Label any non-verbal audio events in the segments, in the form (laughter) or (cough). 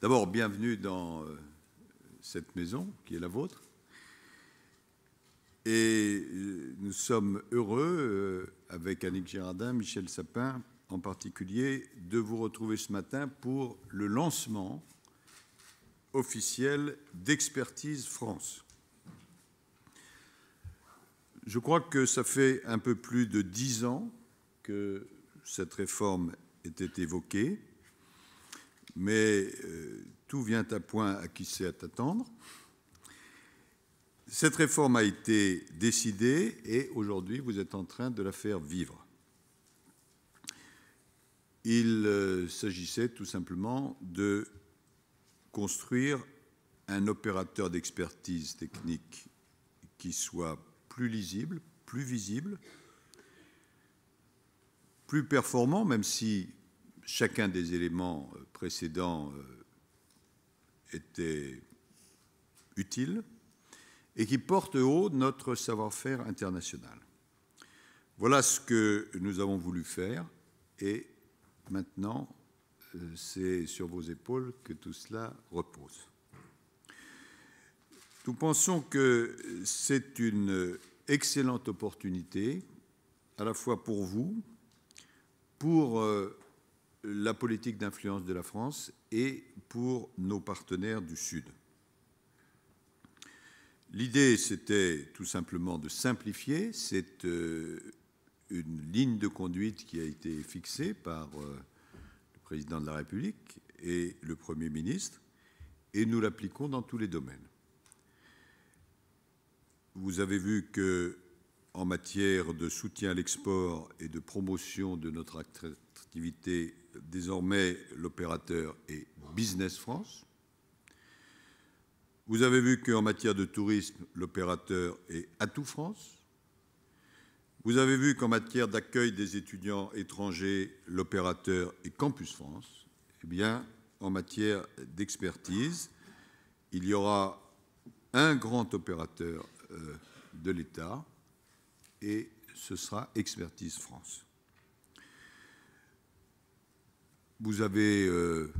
D'abord, bienvenue dans euh, cette maison qui est la vôtre. Et euh, nous sommes heureux, euh, avec Annick Girardin, Michel Sapin en particulier, de vous retrouver ce matin pour le lancement officiel d'Expertise France. Je crois que ça fait un peu plus de dix ans que cette réforme était évoquée mais euh, tout vient à point à qui sait à t'attendre Cette réforme a été décidée et aujourd'hui vous êtes en train de la faire vivre. Il euh, s'agissait tout simplement de construire un opérateur d'expertise technique qui soit plus lisible, plus visible, plus performant, même si chacun des éléments euh, précédents euh, était utile et qui porte haut notre savoir-faire international. Voilà ce que nous avons voulu faire et maintenant euh, c'est sur vos épaules que tout cela repose. Nous pensons que c'est une excellente opportunité à la fois pour vous, pour la politique d'influence de la France et pour nos partenaires du Sud. L'idée, c'était tout simplement de simplifier. C'est euh, une ligne de conduite qui a été fixée par euh, le président de la République et le Premier ministre, et nous l'appliquons dans tous les domaines. Vous avez vu que, en matière de soutien à l'export et de promotion de notre activité, désormais, l'opérateur est Business France. Vous avez vu qu'en matière de tourisme, l'opérateur est Atout France. Vous avez vu qu'en matière d'accueil des étudiants étrangers, l'opérateur est Campus France. Eh bien, en matière d'expertise, il y aura un grand opérateur euh, de l'État et ce sera Expertise France. Vous avez euh,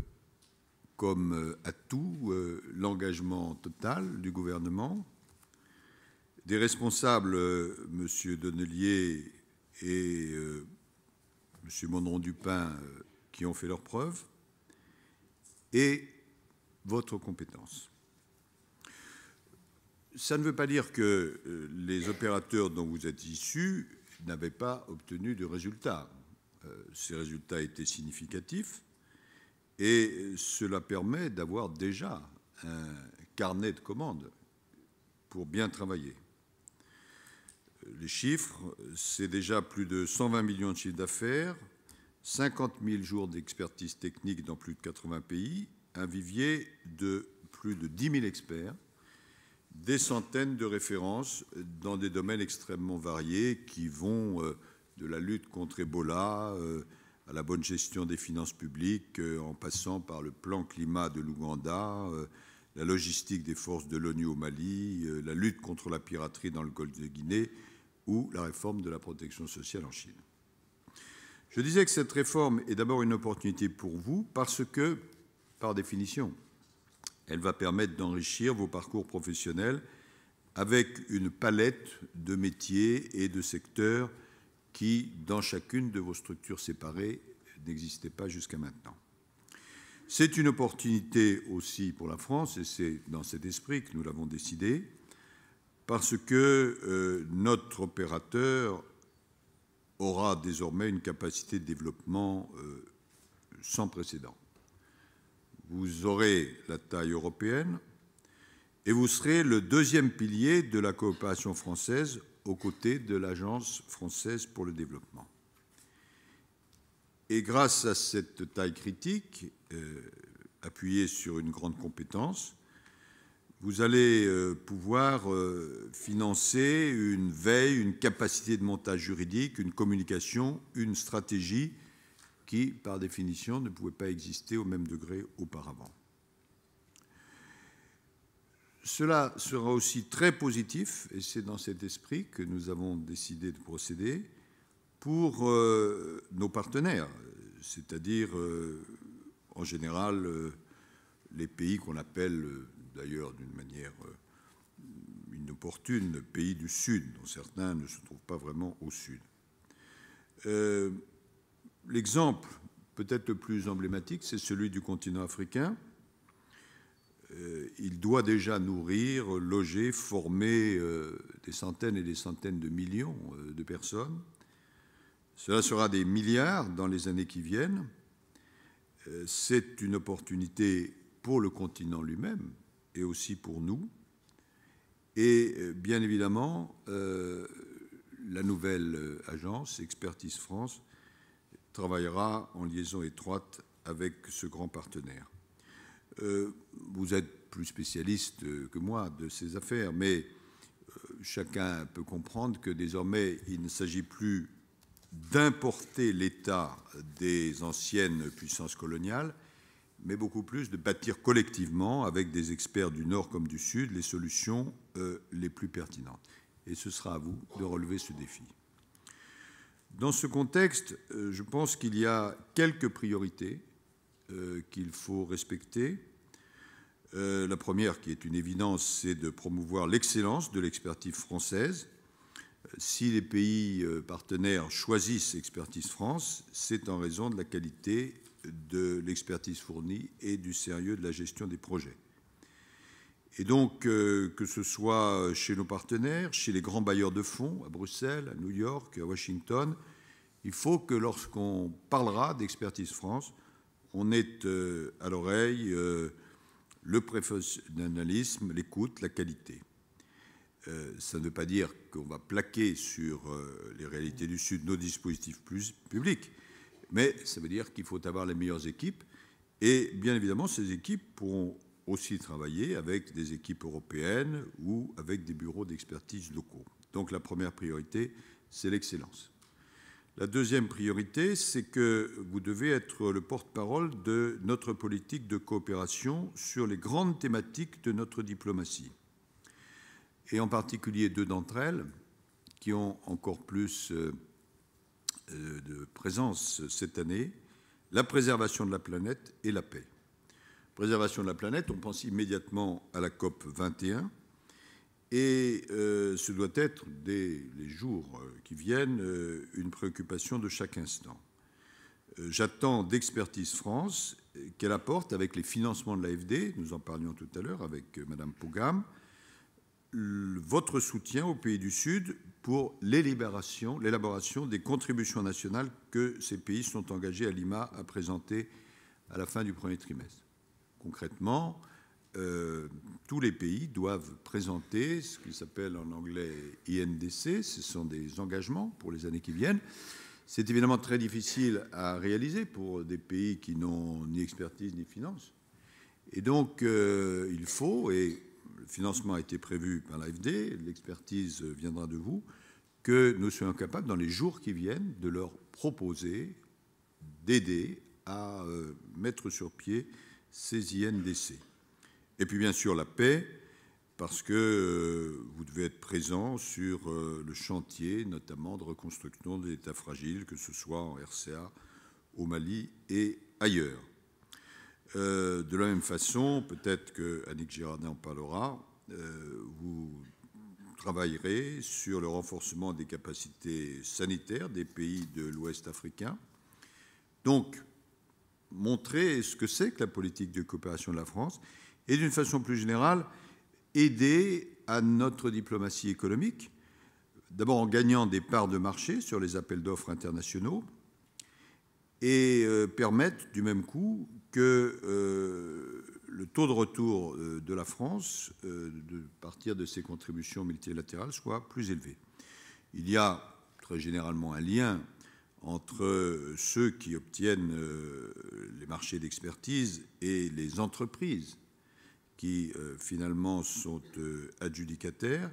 comme euh, atout euh, l'engagement total du gouvernement, des responsables, Monsieur M. Donnelier et M. Mondron-Dupin, qui ont fait leurs preuves, et votre compétence. Ça ne veut pas dire que les opérateurs dont vous êtes issus n'avaient pas obtenu de résultats. Euh, ces résultats étaient significatifs et cela permet d'avoir déjà un carnet de commandes pour bien travailler. Les chiffres, c'est déjà plus de 120 millions de chiffres d'affaires, 50 000 jours d'expertise technique dans plus de 80 pays, un vivier de plus de 10 000 experts, des centaines de références dans des domaines extrêmement variés qui vont euh, de la lutte contre Ebola euh, à la bonne gestion des finances publiques, euh, en passant par le plan climat de l'Ouganda, euh, la logistique des forces de l'ONU au Mali, la lutte contre la piraterie dans le golfe de Guinée ou la réforme de la protection sociale en Chine. Je disais que cette réforme est d'abord une opportunité pour vous parce que, par définition, elle va permettre d'enrichir vos parcours professionnels avec une palette de métiers et de secteurs qui, dans chacune de vos structures séparées, n'existait pas jusqu'à maintenant. C'est une opportunité aussi pour la France, et c'est dans cet esprit que nous l'avons décidé, parce que euh, notre opérateur aura désormais une capacité de développement euh, sans précédent. Vous aurez la taille européenne et vous serez le deuxième pilier de la coopération française aux côtés de l'Agence française pour le développement. Et grâce à cette taille critique, euh, appuyée sur une grande compétence, vous allez euh, pouvoir euh, financer une veille, une capacité de montage juridique, une communication, une stratégie qui, par définition, ne pouvait pas exister au même degré auparavant. Cela sera aussi très positif, et c'est dans cet esprit que nous avons décidé de procéder, pour euh, nos partenaires, c'est-à-dire euh, en général euh, les pays qu'on appelle d'ailleurs d'une manière inopportune pays du Sud, dont certains ne se trouvent pas vraiment au Sud. L'exemple peut-être le plus emblématique, c'est celui du continent africain euh, il doit déjà nourrir, loger, former euh, des centaines et des centaines de millions euh, de personnes. Cela sera des milliards dans les années qui viennent. C'est une opportunité pour le continent lui-même et aussi pour nous. Et bien évidemment, la nouvelle agence, Expertise France, travaillera en liaison étroite avec ce grand partenaire. Euh, vous êtes plus spécialiste euh, que moi de ces affaires, mais euh, chacun peut comprendre que désormais, il ne s'agit plus d'importer l'état des anciennes puissances coloniales, mais beaucoup plus de bâtir collectivement, avec des experts du Nord comme du Sud, les solutions les plus pertinentes. Et ce sera à vous de relever ce défi. Dans ce contexte, je pense qu'il y a quelques priorités euh, qu'il faut respecter. Euh, la première, qui est une évidence, c'est de promouvoir l'excellence de l'expertise française. Euh, si les pays partenaires choisissent Expertise France, c'est en raison de la qualité de l'expertise fournie et du sérieux de la gestion des projets. Et donc, que ce soit chez nos partenaires, chez les grands bailleurs de fonds, à Bruxelles, à New York, à Washington, il faut que lorsqu'on parlera d'Expertise France, on est euh, à l'oreille le euh, le professionnalisme, l'écoute, la qualité. Euh, ça ne veut pas dire qu'on va plaquer sur les réalités du Sud nos dispositifs plus publics, mais ça veut dire qu'il faut avoir les meilleures équipes. Et bien évidemment, ces équipes pourront aussi travailler avec des équipes européennes ou avec des bureaux d'expertise locaux. Donc la première priorité, c'est l'excellence. La deuxième priorité, c'est que vous devez être le porte-parole de notre politique de coopération sur les grandes thématiques de notre diplomatie, et en particulier deux d'entre elles qui ont encore plus euh, euh, de présence cette année, la préservation de la planète et la paix. Préservation de la planète, on pense immédiatement à la COP 21, et euh, ce doit être, dès les jours euh, qui viennent, euh, une préoccupation de chaque instant. J'attends d'Expertise France qu'elle apporte avec les financements de l'AFD, nous en parlions tout à l'heure avec Mme Pogam, votre soutien aux pays du Sud pour l'élaboration des contributions nationales que ces pays sont engagés à Lima à présenter à la fin du premier trimestre. Concrètement, euh, tous les pays doivent présenter ce qui s'appelle en anglais INDC, ce sont des engagements pour les années qui viennent. C'est évidemment très difficile à réaliser pour des pays qui n'ont ni expertise ni finance. Et donc, euh, il faut, et le financement a été prévu par l'AFD, l'expertise viendra de vous, que nous soyons capables, dans les jours qui viennent, de leur proposer d'aider à euh, mettre sur pied ces INDC. Et puis bien sûr la paix, parce que euh, vous devez être présent sur euh, le chantier, notamment de reconstruction des États fragiles, que ce soit en RCA, au Mali et ailleurs. Euh, de la même façon, peut-être que Annick Girardin en parlera, vous travaillerez sur le renforcement des capacités sanitaires des pays de l'Ouest africain. Donc, montrer ce que c'est que la politique de coopération de la France et d'une façon plus générale, aider à notre diplomatie économique, d'abord en gagnant des parts de marché sur les appels d'offres internationaux, et euh, permettre du même coup que euh, le taux de retour euh, de la France, à de partir de ses contributions multilatérales, soit plus élevé. Il y a très généralement un lien entre ceux qui obtiennent les marchés d'expertise et les entreprises qui euh, finalement sont euh, adjudicataires.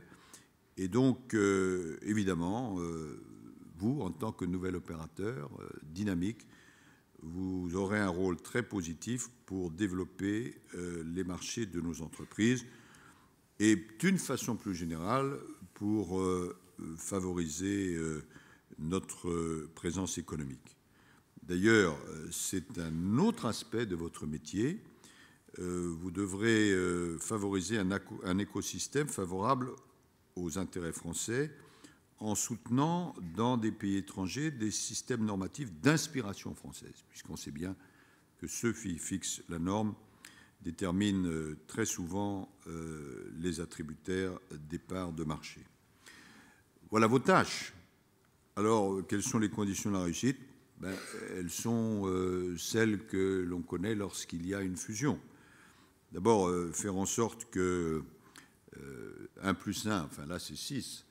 Et donc, euh, évidemment, vous, en tant que nouvel opérateur dynamique, vous aurez un rôle très positif pour développer les marchés de nos entreprises et d'une façon plus générale pour favoriser notre présence économique. D'ailleurs, c'est un autre aspect de votre métier euh, vous devrez euh, favoriser un, écosystème favorable aux intérêts français en soutenant dans des pays étrangers des systèmes normatifs d'inspiration française, puisqu'on sait bien que ceux qui fixent la norme déterminent euh, très souvent les attributaires des parts de marché. Voilà vos tâches. Alors, quelles sont les conditions de la réussite ben, Elles sont celles que l'on connaît lorsqu'il y a une fusion. D'abord, euh, faire en sorte que euh, un 1 plus 1, enfin là c'est 6,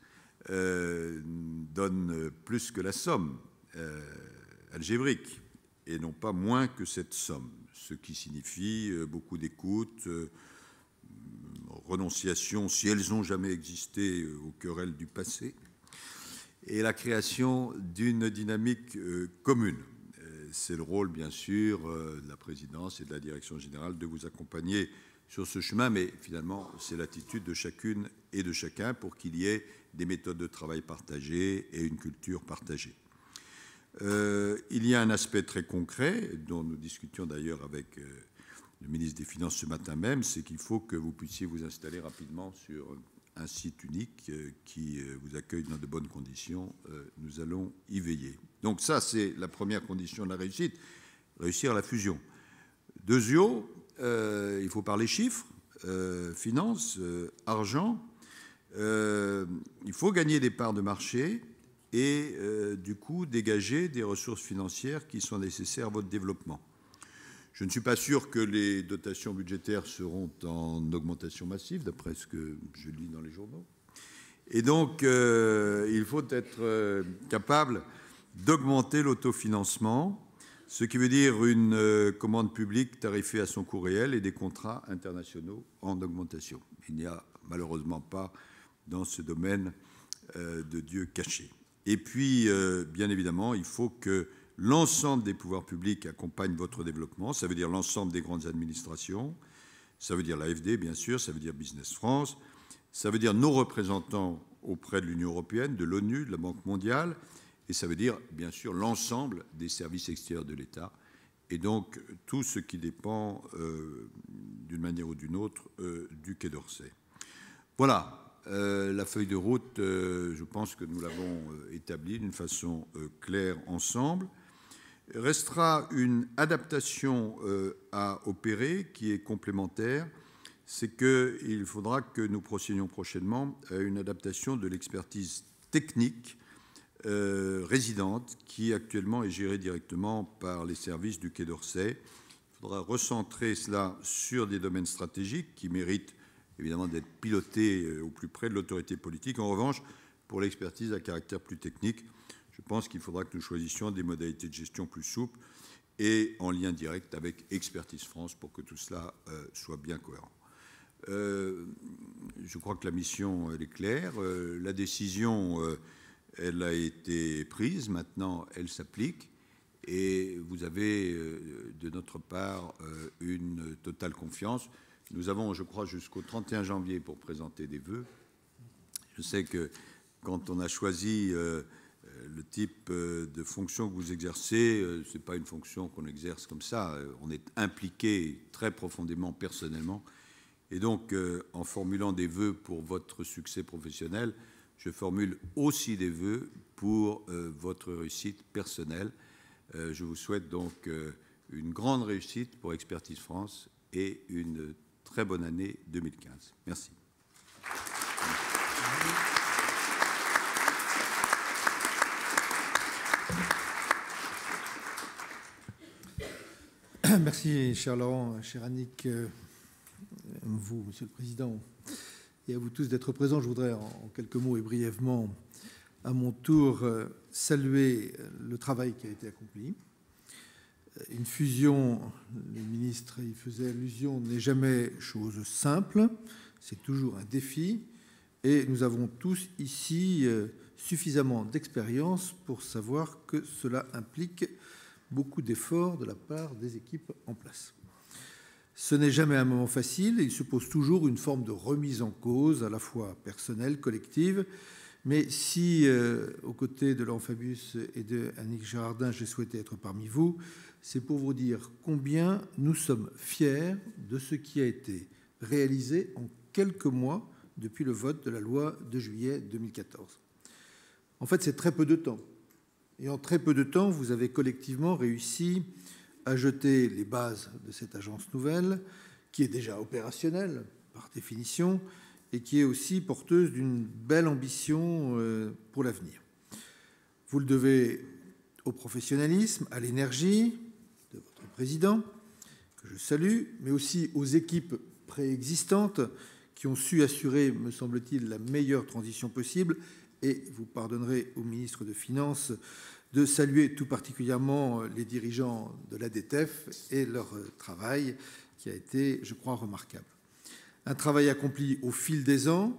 euh, donne plus que la somme algébrique et non pas moins que cette somme, ce qui signifie beaucoup d'écoute, renonciation, si elles ont jamais existé, aux querelles du passé, et la création d'une dynamique commune c'est le rôle, bien sûr, euh, de la présidence et de la direction générale de vous accompagner sur ce chemin, mais finalement, c'est l'attitude de chacune et de chacun pour qu'il y ait des méthodes de travail partagées et une culture partagée. Euh, il y a un aspect très concret, dont nous discutions d'ailleurs avec euh, le ministre des Finances ce matin même, c'est qu'il faut que vous puissiez vous installer rapidement sur un site unique euh, qui euh, vous accueille dans de bonnes conditions. Euh, nous allons y veiller. Donc ça, c'est la première condition de la réussite, réussir la fusion. Deuxièmement, il faut parler chiffres, finances, argent. il faut gagner des parts de marché et du coup dégager des ressources financières qui sont nécessaires à votre développement. Je ne suis pas sûr que les dotations budgétaires seront en augmentation massive, d'après ce que je lis dans les journaux. Et donc, euh, il faut être euh, capable d'augmenter l'autofinancement, ce qui veut dire une euh, commande publique tarifée à son coût réel et des contrats internationaux en augmentation. Il n'y a malheureusement pas dans ce domaine de Dieu caché. Et puis, bien évidemment, il faut que l'ensemble des pouvoirs publics accompagnent votre développement, ça veut dire l'ensemble des grandes administrations, ça veut dire l'AFD, bien sûr, ça veut dire Business France, ça veut dire nos représentants auprès de l'Union européenne, de l'ONU, de la Banque mondiale, et ça veut dire, bien sûr, l'ensemble des services extérieurs de l'État, et donc tout ce qui dépend, euh, d'une manière ou d'une autre, euh, du Quai d'Orsay. Voilà, euh, la feuille de route, je pense que nous l'avons établie d'une façon claire ensemble. Restera une adaptation euh, à opérer qui est complémentaire, c'est qu'il faudra que nous procédions prochainement à une adaptation de l'expertise technique euh, résidente qui actuellement est gérée directement par les services du Quai d'Orsay. Il faudra recentrer cela sur des domaines stratégiques qui méritent évidemment d'être pilotés euh, au plus près de l'autorité politique. En revanche, pour l'expertise à caractère plus technique, je pense qu'il faudra que nous choisissions des modalités de gestion plus souples et en lien direct avec Expertise France pour que tout cela euh, soit bien cohérent. Euh, je crois que la mission, est claire. Euh, la décision, elle a été prise. Maintenant, elle s'applique. Et vous avez de notre part une totale confiance. Nous avons, je crois, jusqu'au 31 janvier pour présenter des vœux. Je sais que quand on a choisi le type euh, de fonction que vous exercez, euh, ce n'est pas une fonction qu'on exerce comme ça. Euh, on est impliqué très profondément, personnellement. Et donc, en formulant des vœux pour votre succès professionnel, je formule aussi des vœux pour votre réussite personnelle. je vous souhaite donc une grande réussite pour Expertise France et une très bonne année 2015. Merci. (coughs) Merci, cher Laurent, cher Annick, euh, vous, Monsieur le Président, et à vous tous d'être présents. Je voudrais, en quelques mots et brièvement, à mon tour, euh, saluer le travail qui a été accompli. Euh, une fusion, le ministre y faisait allusion, n'est jamais chose simple, c'est toujours un défi, et nous avons tous ici suffisamment d'expérience pour savoir que cela implique beaucoup d'efforts de la part des équipes en place. Ce n'est jamais un moment facile et il suppose toujours une forme de remise en cause, à la fois personnelle, collective. Mais si, euh, aux côtés de Laurent Fabius et de Annick Girardin, j'ai souhaité être parmi vous, c'est pour vous dire combien nous sommes fiers de ce qui a été réalisé en quelques mois depuis le vote de la loi de juillet 2014. En fait, c'est très peu de temps. Et en très peu de temps, vous avez collectivement réussi à jeter les bases de cette agence nouvelle, qui est déjà opérationnelle par définition, et qui est aussi porteuse d'une belle ambition euh, pour l'avenir. Vous le devez au professionnalisme, à l'énergie de votre président, que je salue, mais aussi aux équipes préexistantes qui ont su assurer, me semble-t-il, la meilleure transition possible et vous pardonnerez au ministre de Finances de saluer tout particulièrement les dirigeants de l'ADTF et leur euh, travail qui a été, je crois, remarquable. Un travail accompli au fil des ans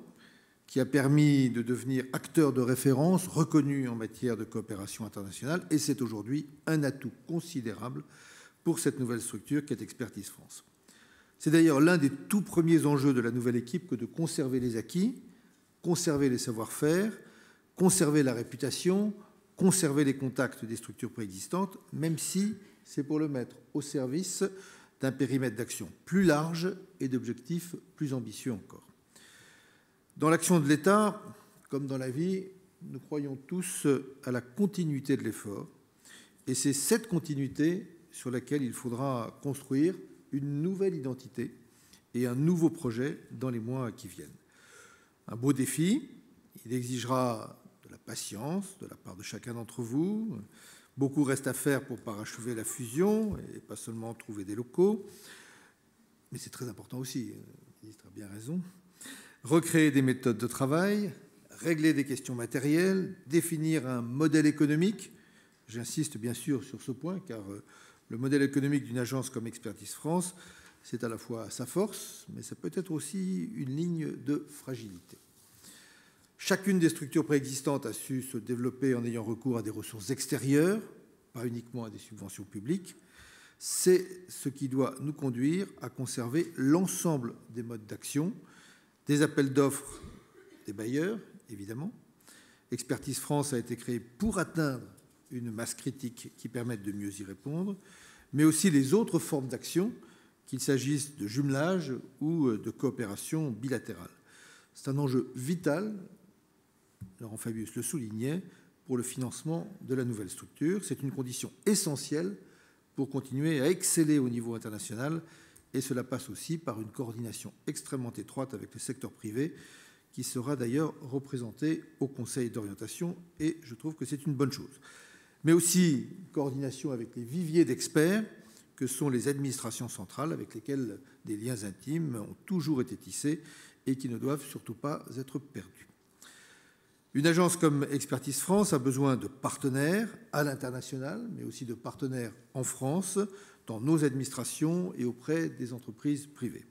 qui a permis de devenir acteur de référence reconnu en matière de coopération internationale et c'est aujourd'hui un atout considérable pour cette nouvelle structure qu'est Expertise France. C'est d'ailleurs l'un des tout premiers enjeux de la nouvelle équipe que de conserver les acquis, conserver les savoir-faire conserver la réputation, conserver les contacts des structures préexistantes, même si c'est pour le mettre au service d'un périmètre d'action plus large et d'objectifs plus ambitieux encore. Dans l'action de l'État, comme dans la vie, nous croyons tous à la continuité de l'effort, et c'est cette continuité sur laquelle il faudra construire une nouvelle identité et un nouveau projet dans les mois qui viennent. Un beau défi, il exigera patience de la part de chacun d'entre vous. Beaucoup reste à faire pour parachever la fusion et pas seulement trouver des locaux. Mais c'est très important aussi, euh, le ministre a bien raison. Recréer des méthodes de travail, régler des questions matérielles, définir un modèle économique. J'insiste bien sûr sur ce point, car euh, le modèle économique d'une agence comme Expertise France, c'est à la fois sa force, mais c'est peut-être aussi une ligne de fragilité. Chacune des structures préexistantes a su se développer en ayant recours à des ressources extérieures, pas uniquement à des subventions publiques. C'est ce qui doit nous conduire à conserver l'ensemble des modes d'action, des appels d'offres des bailleurs, évidemment. Expertise France a été créée pour atteindre une masse critique qui permette de mieux y répondre, mais aussi les autres formes d'action, qu'il s'agisse de jumelage ou de coopération bilatérale. C'est un enjeu vital Laurent Fabius le soulignait, pour le financement de la nouvelle structure. C'est une condition essentielle pour continuer à exceller au niveau international et cela passe aussi par une coordination extrêmement étroite avec le secteur privé qui sera d'ailleurs représenté au Conseil d'orientation et je trouve que c'est une bonne chose. Mais aussi coordination avec les viviers d'experts que sont les administrations centrales avec lesquelles des liens intimes ont toujours été tissés et qui ne doivent surtout pas être perdus. Une agence comme Expertise France a besoin de partenaires à l'international, mais aussi de partenaires en France, dans nos administrations et auprès des entreprises privées.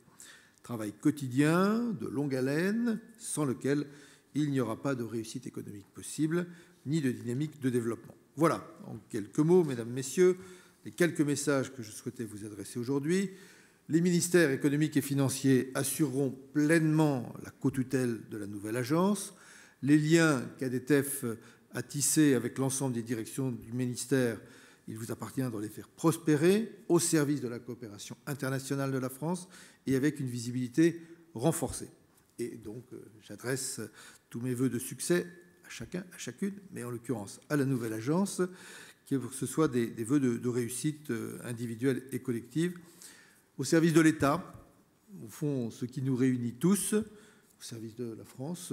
Travail quotidien, de longue haleine, sans lequel il n'y aura pas de réussite économique possible, ni de dynamique de développement. Voilà, en quelques mots, mesdames, messieurs, les quelques messages que je souhaitais vous adresser aujourd'hui. Les ministères économiques et financiers assureront pleinement la co-tutelle de la nouvelle agence les liens qu'ADTF a tissés avec l'ensemble des directions du ministère, il vous appartient de les faire prospérer au service de la coopération internationale de la France et avec une visibilité renforcée. Et donc, euh, j'adresse tous mes voeux de succès à chacun, à chacune, mais en l'occurrence à la nouvelle agence, que ce soit des, voeux de, de, réussite euh, individuelle et collective, au service de l'État, au fond, ce qui nous réunit tous, au service de la France,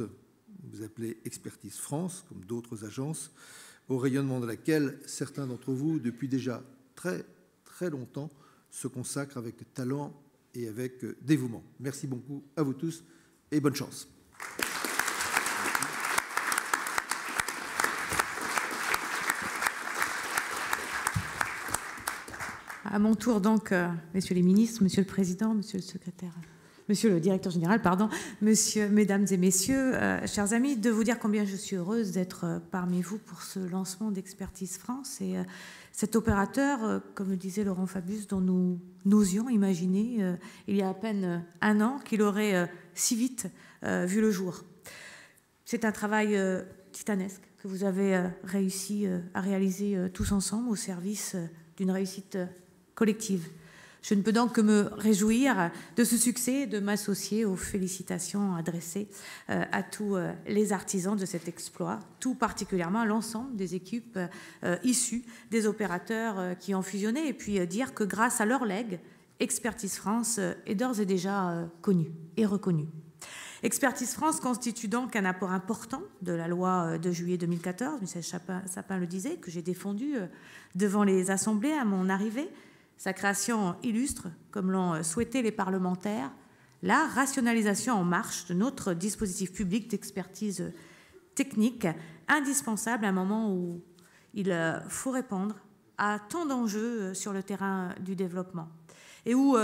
vous appelez Expertise France, comme d'autres agences, au rayonnement de laquelle certains d'entre vous, depuis déjà très très longtemps, se consacrent avec talent et avec euh, dévouement. Merci beaucoup à vous tous et bonne chance. À mon tour donc, euh, messieurs les ministres, monsieur le président, monsieur le secrétaire monsieur le directeur général, pardon, monsieur, mesdames et messieurs, euh, chers amis, de vous dire combien je suis heureuse d'être euh, parmi vous pour ce lancement d'Expertise France et euh, cet opérateur, comme le disait Laurent Fabius, dont nous n'osions imaginer il y a à peine un an qu'il aurait si vite vu le jour. C'est un travail titanesque que vous avez réussi à réaliser tous ensemble au service d'une réussite collective. Je ne peux donc que me réjouir de ce succès et de m'associer aux félicitations adressées euh, à tous euh, les artisans de cet exploit, tout particulièrement à l'ensemble des équipes euh, issues des opérateurs qui ont fusionné, et puis dire que grâce à leur legs, Expertise France est d'ores et déjà connue et reconnue. Expertise France constitue donc un apport important de la loi de juillet 2014, Michel Sapin, le disait, que j'ai défendu devant les assemblées à mon arrivée, sa création illustre, comme l'ont euh, souhaité les parlementaires, la rationalisation en marche de notre dispositif public d'expertise euh, technique, indispensable à un moment où il euh, faut répondre à tant d'enjeux sur le terrain du développement et où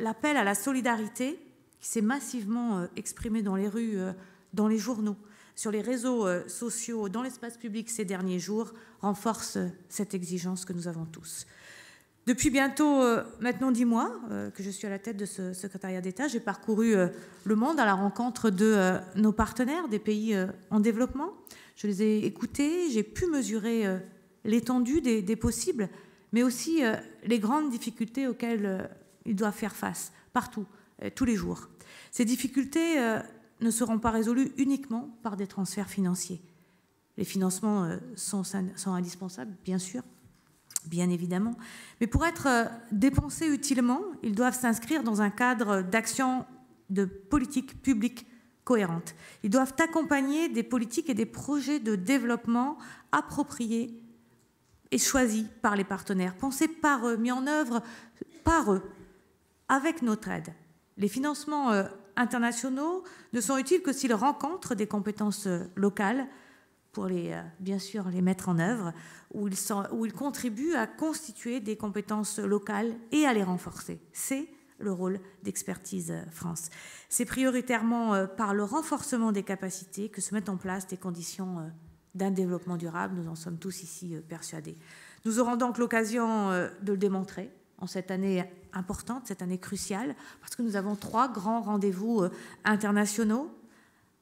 l'appel à la solidarité, qui s'est massivement exprimé dans les rues, dans les journaux, sur les réseaux sociaux, dans l'espace public ces derniers jours, renforce cette exigence que nous avons tous. Depuis bientôt euh, maintenant dix mois euh, que je suis à la tête de ce secrétariat d'État, j'ai parcouru euh, le monde à la rencontre de nos partenaires des pays en développement. Je les ai écoutés, j'ai pu mesurer l'étendue des, possibles, mais aussi les grandes difficultés auxquelles ils doivent faire face partout, tous les jours. Ces difficultés ne seront pas résolues uniquement par des transferts financiers. Les financements sont indispensables, bien sûr, bien évidemment. Mais pour être euh, dépensés utilement, ils doivent s'inscrire dans un cadre d'action de politique publique cohérente. Ils doivent accompagner des politiques et des projets de développement appropriés et choisis par les partenaires, pensés par eux, mis en œuvre par eux, avec notre aide. Les financements euh, internationaux ne sont utiles que s'ils rencontrent des compétences euh, locales pour les, euh, bien sûr les mettre en œuvre, où ils, sont, où ils contribuent à constituer des compétences locales et à les renforcer. C'est le rôle d'Expertise euh, France. C'est prioritairement euh, par le renforcement des capacités que se mettent en place des conditions d'un développement durable, nous en sommes tous ici persuadés. Nous aurons donc l'occasion de le démontrer en cette année importante, cette année cruciale, parce que nous avons trois grands rendez-vous internationaux.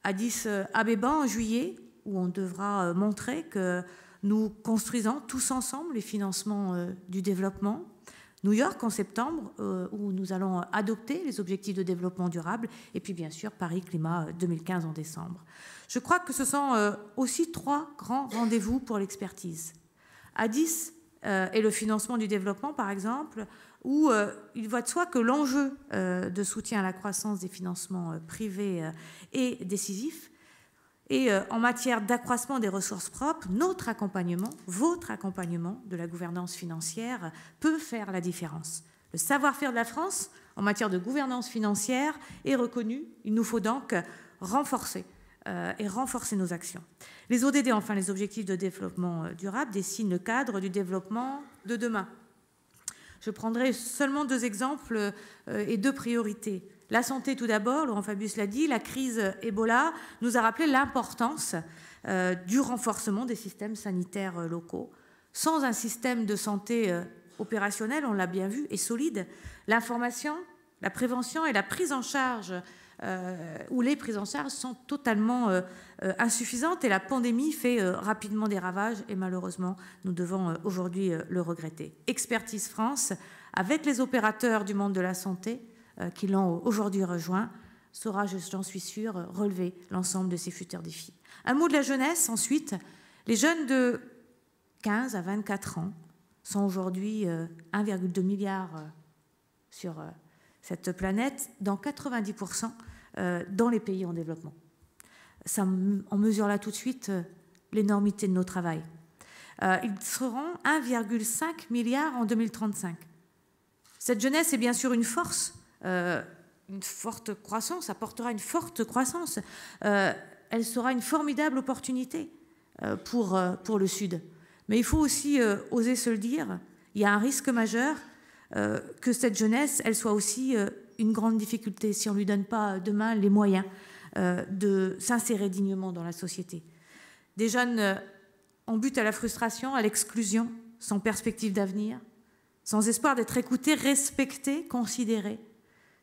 Addis Abeba en juillet, où on devra euh, montrer que nous construisons tous ensemble les financements euh, du développement. New York en septembre, euh, où nous allons adopter les objectifs de développement durable, et puis bien sûr Paris Climat 2015 en décembre. Je crois que ce sont aussi trois grands rendez-vous pour l'expertise. Addis et le financement du développement, par exemple, où il va de soi que l'enjeu de soutien à la croissance des financements privés est décisif, et euh, en matière d'accroissement des ressources propres, notre accompagnement, votre accompagnement de la gouvernance financière peut faire la différence. Le savoir-faire de la France en matière de gouvernance financière est reconnu. Il nous faut donc renforcer euh, et renforcer nos actions. Les ODD, enfin les objectifs de développement euh, durable, dessinent le cadre du développement de demain. Je prendrai seulement deux exemples et deux priorités. La santé tout d'abord, Laurent Fabius l'a dit, la crise Ebola nous a rappelé l'importance euh, du renforcement des systèmes sanitaires euh, locaux. Sans un système de santé euh, opérationnel, on l'a bien vu, et solide, l'information, la prévention et la prise en charge où les prises en charge sont totalement insuffisantes et la pandémie fait rapidement des ravages et malheureusement nous devons aujourd'hui le regretter. Expertise France, avec les opérateurs du monde de la santé, euh, qui l'ont aujourd'hui rejoint saura, j'en suis sûre, relever l'ensemble de ces futurs défis. Un mot de la jeunesse ensuite. Les jeunes de 15 à 24 ans sont aujourd'hui 1,2 euh, milliard euh, sur cette planète, dans 90% dans les pays en développement. on mesure là tout de suite l'énormité de nos travaux. Ils seront 1,5 milliard en 2035. Cette jeunesse est bien sûr une force, euh, une forte croissance, apportera une forte croissance. Euh, elle sera une formidable opportunité euh, pour, pour le Sud. Mais il faut aussi oser se le dire, il y a un risque majeur que cette jeunesse, elle soit aussi une grande difficulté si on ne lui donne pas demain les moyens de s'insérer dignement dans la société. Des jeunes en but à la frustration, à l'exclusion, sans perspective d'avenir, sans espoir d'être écoutés, respectés, considérés,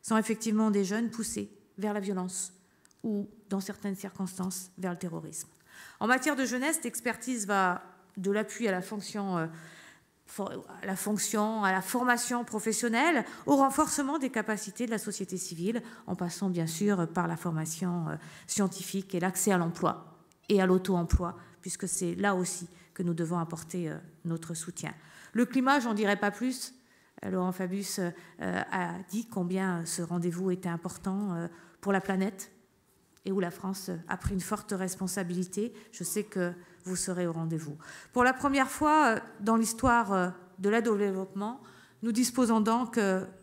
sont effectivement des jeunes poussés vers la violence ou, dans certaines circonstances, vers le terrorisme. En matière de jeunesse, l'expertise va de l'appui à la fonction euh, la formation professionnelle, au renforcement des capacités de la société civile, en passant bien sûr par la formation euh, scientifique et l'accès à l'emploi et à l'auto-emploi, puisque c'est là aussi que nous devons apporter euh, notre soutien. Le climat, j'en dirai pas plus, Laurent Fabius euh, a dit combien ce rendez-vous était important euh, pour la planète et où la France a pris une forte responsabilité. Je sais que vous serez au rendez-vous. Pour la première fois euh, dans l'histoire de l'aide au développement, nous disposons donc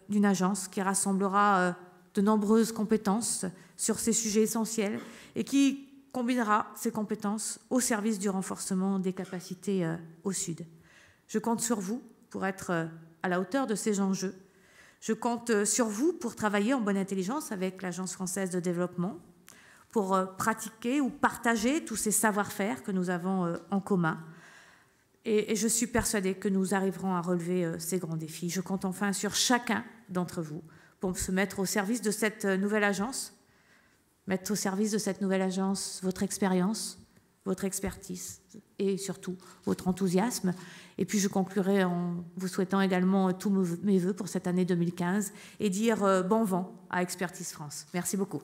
d'une agence qui rassemblera de nombreuses compétences sur ces sujets essentiels et qui combinera ces compétences au service du renforcement des capacités au Sud. Je compte sur vous pour être à la hauteur de ces enjeux. Je compte euh, sur vous pour travailler en bonne intelligence avec l'Agence française de développement, pour euh, pratiquer ou partager tous ces savoir-faire que nous avons euh, en commun. Et je suis persuadée que nous arriverons à relever ces grands défis. Je compte enfin sur chacun d'entre vous pour se mettre au service de cette nouvelle agence, mettre au service de cette nouvelle agence votre expérience, votre expertise et surtout votre enthousiasme. Et puis je conclurai en vous souhaitant également tous mes voeux pour cette année 2015 et dire euh, bon vent à Expertise France. Merci beaucoup.